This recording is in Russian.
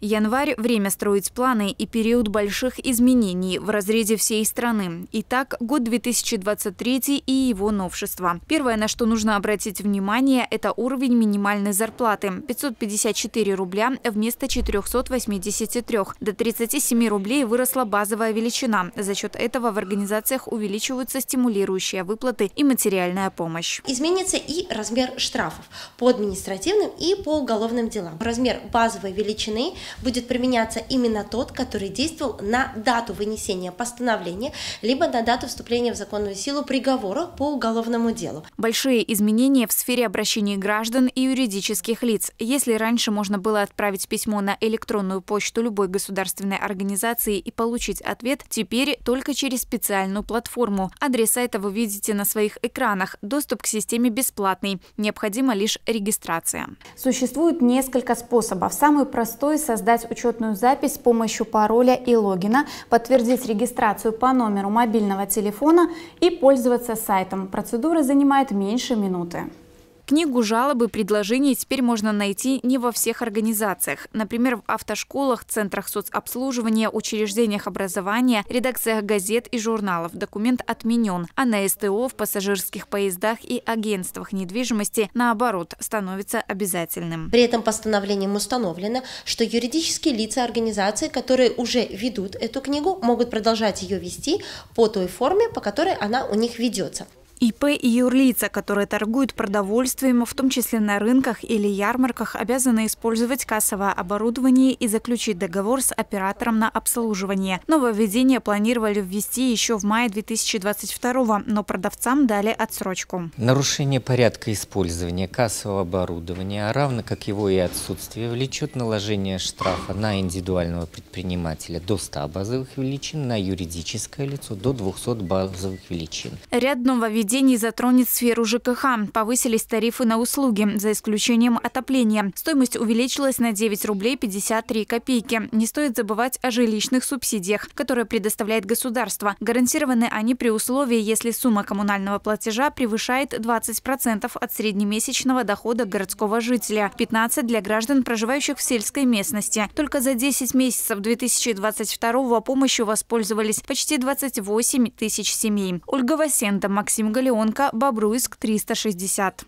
Январь – время строить планы и период больших изменений в разрезе всей страны. Итак, год 2023 и его новшества. Первое, на что нужно обратить внимание, это уровень минимальной зарплаты – 554 рубля вместо 483. До 37 рублей выросла базовая величина. За счет этого в организациях увеличиваются стимулирующие выплаты и материальная помощь. Изменится и размер штрафов по административным и по уголовным делам. Размер базовой величины – будет применяться именно тот, который действовал на дату вынесения постановления, либо на дату вступления в законную силу приговора по уголовному делу. Большие изменения в сфере обращения граждан и юридических лиц. Если раньше можно было отправить письмо на электронную почту любой государственной организации и получить ответ, теперь только через специальную платформу. Адрес сайта вы видите на своих экранах. Доступ к системе бесплатный. Необходима лишь регистрация. Существует несколько способов. Самый простой – со создать учетную запись с помощью пароля и логина, подтвердить регистрацию по номеру мобильного телефона и пользоваться сайтом. Процедура занимает меньше минуты. Книгу жалобы и предложений теперь можно найти не во всех организациях. Например, в автошколах, центрах соцобслуживания, учреждениях образования, редакциях газет и журналов. Документ отменен. А на СТО, в пассажирских поездах и агентствах недвижимости, наоборот, становится обязательным. При этом постановлением установлено, что юридические лица организации, которые уже ведут эту книгу, могут продолжать ее вести по той форме, по которой она у них ведется. ИП и юрлица, которые торгуют продовольствием, в том числе на рынках или ярмарках, обязаны использовать кассовое оборудование и заключить договор с оператором на обслуживание. Нововведение планировали ввести еще в мае 2022 но продавцам дали отсрочку. Нарушение порядка использования кассового оборудования, а равно как его и отсутствие, влечет наложение штрафа на индивидуального предпринимателя до 100 базовых величин, на юридическое лицо до 200 базовых величин. Ряд нововведений нововведений затронет сферу ЖКХ. Повысились тарифы на услуги, за исключением отопления. Стоимость увеличилась на 9 рублей 53 копейки. Не стоит забывать о жилищных субсидиях, которые предоставляет государство. Гарантированы они при условии, если сумма коммунального платежа превышает 20% от среднемесячного дохода городского жителя, 15% для граждан, проживающих в сельской местности. Только за 10 месяцев 2022 помощью воспользовались почти 28 тысяч семей. Ольга Васенко, Максим Галеонка, Бобруйск, 360.